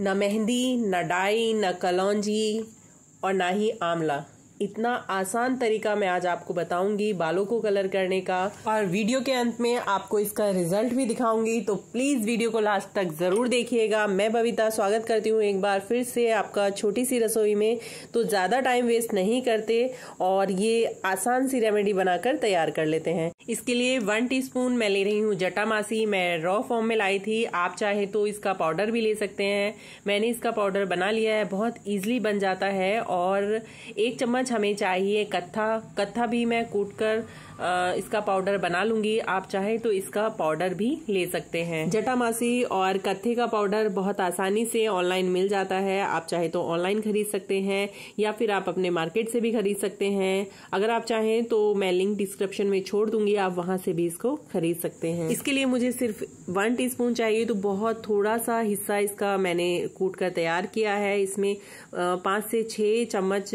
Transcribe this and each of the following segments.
न मेहंदी न डाई न कलौजी और ना ही आंवला इतना आसान तरीका मैं आज आपको बताऊंगी बालों को कलर करने का और वीडियो के अंत में आपको इसका रिजल्ट भी दिखाऊंगी तो प्लीज वीडियो को लास्ट तक जरूर देखिएगा मैं बबीता स्वागत करती हूँ एक बार फिर से आपका छोटी सी रसोई में तो ज्यादा टाइम वेस्ट नहीं करते और ये आसान सी रेमेडी बनाकर तैयार कर लेते हैं इसके लिए वन टीस्पून मैं ले रही हूँ जटामासी मैं रॉ फॉर्म में लाई थी आप चाहे तो इसका पाउडर भी ले सकते हैं मैंने इसका पाउडर बना लिया है बहुत ईजिली बन जाता है और एक चम्मच हमें चाहिए कत्था कत्था भी मैं कूट कर इसका पाउडर बना लूंगी आप चाहे तो इसका पाउडर भी ले सकते हैं जटामासी और कत्थे का पाउडर बहुत आसानी से ऑनलाइन मिल जाता है आप चाहे तो ऑनलाइन खरीद सकते हैं या फिर आप अपने मार्केट से भी खरीद सकते हैं अगर आप चाहें तो मैं लिंक डिस्क्रिप्शन में छोड़ दूंगी आप वहां से भी इसको खरीद सकते हैं इसके लिए मुझे सिर्फ वन टी चाहिए तो बहुत थोड़ा सा हिस्सा इसका मैंने कूट कर तैयार किया है इसमें पांच से छह चम्मच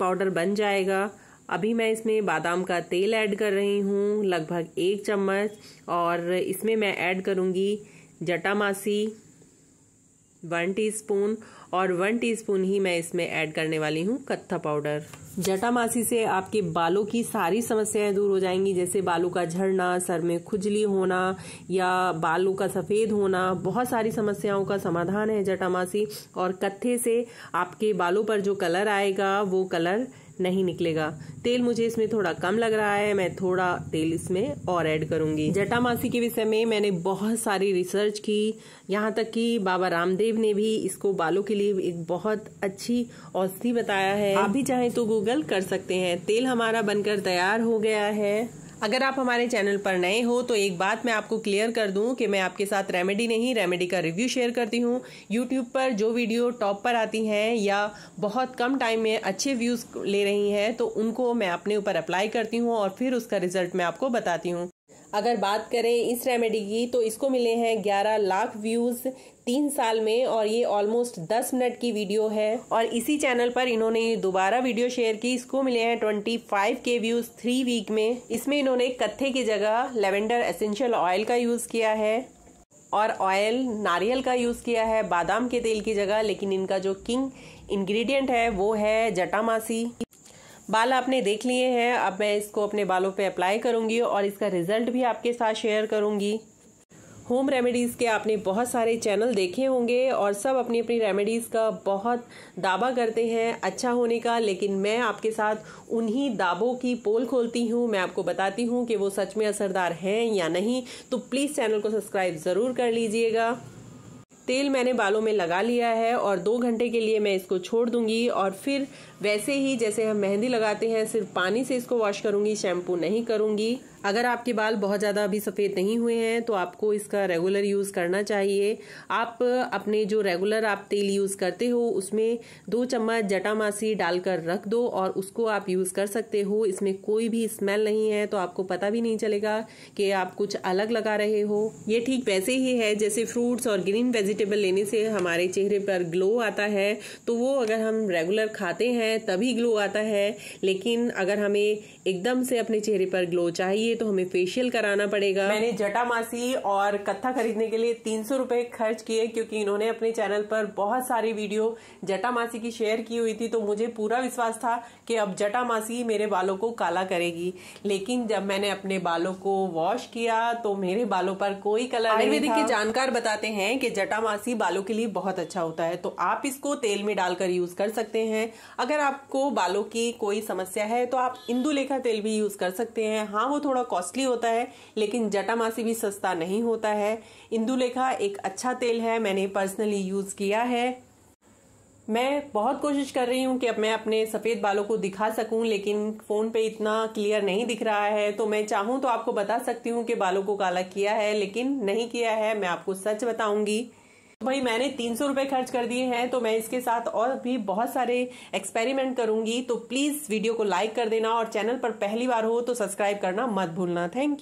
पाउडर बन जाएगा अभी मैं इसमें बादाम का तेल ऐड कर रही हूँ लगभग एक चम्मच और इसमें मैं ऐड करूँगी जटामासी वन टीस्पून और वन टीस्पून ही मैं इसमें ऐड करने वाली हूँ कत्था पाउडर जटामासी से आपके बालों की सारी समस्याएं दूर हो जाएंगी जैसे बालों का झड़ना सर में खुजली होना या बालों का सफ़ेद होना बहुत सारी समस्याओं का समाधान है जटामासी और कत्थे से आपके बालों पर जो कलर आएगा वो कलर नहीं निकलेगा तेल मुझे इसमें थोड़ा कम लग रहा है मैं थोड़ा तेल इसमें और ऐड करूंगी जटामासी के विषय में मैंने बहुत सारी रिसर्च की यहाँ तक कि बाबा रामदेव ने भी इसको बालों के लिए एक बहुत अच्छी औषधि बताया है आप भी चाहें तो गूगल कर सकते हैं तेल हमारा बनकर तैयार हो गया है अगर आप हमारे चैनल पर नए हो तो एक बात मैं आपको क्लियर कर दूं कि मैं आपके साथ रेमेडी नहीं रेमेडी का रिव्यू शेयर करती हूं यूट्यूब पर जो वीडियो टॉप पर आती हैं या बहुत कम टाइम में अच्छे व्यूज़ ले रही हैं तो उनको मैं अपने ऊपर अप्लाई करती हूं और फिर उसका रिजल्ट मैं आपको बताती हूं अगर बात करें इस रेमेडी की तो इसको मिले हैं 11 लाख व्यूज़ तीन साल में और ये ऑलमोस्ट 10 मिनट की वीडियो है और इसी चैनल पर इन्होंने दोबारा वीडियो शेयर की इसको मिले हैं 25 के व्यूज़ थ्री वीक में इसमें इन्होंने कत्थे की जगह लेवेंडर एसेंशियल ऑयल का यूज़ किया है और ऑयल नारियल का यूज़ किया है बादाम के तेल की जगह लेकिन इनका जो किंग इंग्रेडिएंट है वो है जटामासी बाल आपने देख लिए हैं अब मैं इसको अपने बालों पे अप्लाई करूँगी और इसका रिजल्ट भी आपके साथ शेयर करूँगी होम रेमेडीज़ के आपने बहुत सारे चैनल देखे होंगे और सब अपनी अपनी रेमेडीज़ का बहुत दावा करते हैं अच्छा होने का लेकिन मैं आपके साथ उन्हीं दावों की पोल खोलती हूँ मैं आपको बताती हूँ कि वो सच में असरदार हैं या नहीं तो प्लीज़ चैनल को सब्सक्राइब ज़रूर कर लीजिएगा तेल मैंने बालों में लगा लिया है और दो घंटे के लिए मैं इसको छोड़ दूंगी और फिर वैसे ही जैसे हम मेहंदी लगाते हैं सिर्फ पानी से इसको वॉश करूंगी शैम्पू नहीं करूंगी अगर आपके बाल बहुत ज़्यादा अभी सफ़ेद नहीं हुए हैं तो आपको इसका रेगुलर यूज़ करना चाहिए आप अपने जो रेगुलर आप तेल यूज़ करते हो उसमें दो चम्मच जटामासी डालकर रख दो और उसको आप यूज़ कर सकते हो इसमें कोई भी स्मेल नहीं है तो आपको पता भी नहीं चलेगा कि आप कुछ अलग लगा रहे हो ये ठीक वैसे ही है जैसे फ्रूट्स और ग्रीन वेजिटेबल वेजिटेबल लेने से हमारे चेहरे पर ग्लो आता है तो वो अगर हम रेगुलर खाते हैं तभी ग्लो आता है लेकिन अगर हमें एकदम से अपने चेहरे पर ग्लो चाहिए तो हमें फेशियल कराना पड़ेगा मैंने जटा मासी और कत्था खरीदने के लिए तीन सौ रुपए खर्च किए क्योंकि इन्होंने अपने चैनल पर बहुत सारी वीडियो जटा मासी की शेयर की हुई थी तो मुझे पूरा विश्वास था कि अब जटा मासी मेरे बालों को काला करेगी लेकिन जब मैंने अपने बालों को वॉश किया तो मेरे बालों पर कोई कलर आयुर्वेदिक के जानकार बताते हैं कि जटा मासी बालों के लिए बहुत अच्छा होता है तो आप इसको तेल में डालकर यूज़ कर सकते हैं अगर आपको बालों की कोई समस्या है तो आप इंदुलेखा तेल भी यूज़ कर सकते हैं हाँ वो थोड़ा कॉस्टली होता है लेकिन जटामासी भी सस्ता नहीं होता है इंदुलेखा एक अच्छा तेल है मैंने पर्सनली यूज़ किया है मैं बहुत कोशिश कर रही हूँ कि अब मैं अपने सफ़ेद बालों को दिखा सकूं लेकिन फ़ोन पे इतना क्लियर नहीं दिख रहा है तो मैं चाहूँ तो आपको बता सकती हूँ कि बालों को काला किया है लेकिन नहीं किया है मैं आपको सच बताऊंगी भाई मैंने तीन सौ रूपये खर्च कर दिए हैं तो मैं इसके साथ और भी बहुत सारे एक्सपेरिमेंट करूंगी तो प्लीज़ वीडियो को लाइक कर देना और चैनल पर पहली बार हो तो सब्सक्राइब करना मत भूलना थैंक यू